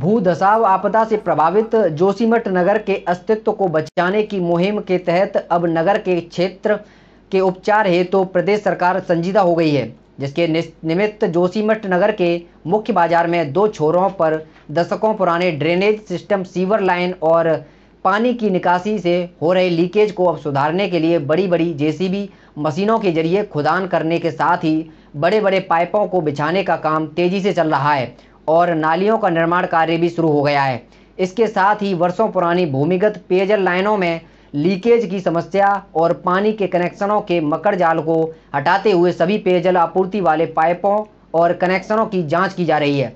भूधसाव आपदा से प्रभावित जोशीमठ नगर के अस्तित्व को बचाने की मुहिम के तहत अब नगर के क्षेत्र के उपचार हेतु तो प्रदेश सरकार संजीदा हो गई है जिसके निमित्त जोशीमठ नगर के मुख्य बाजार में दो छोरों पर दशकों पुराने ड्रेनेज सिस्टम सीवर लाइन और पानी की निकासी से हो रहे लीकेज को अब सुधारने के लिए बड़ी बड़ी जेसीबी मशीनों के जरिए खुदान करने के साथ ही बड़े बड़े पाइपों को बिछाने का काम तेजी से चल रहा है और नालियों का निर्माण कार्य भी शुरू हो गया है इसके साथ ही वर्षों पुरानी भूमिगत पेयजल लाइनों में लीकेज की समस्या और पानी के कनेक्शनों के मकर जाल को हटाते हुए सभी पेयजल आपूर्ति वाले पाइपों और कनेक्शनों की जांच की जा रही है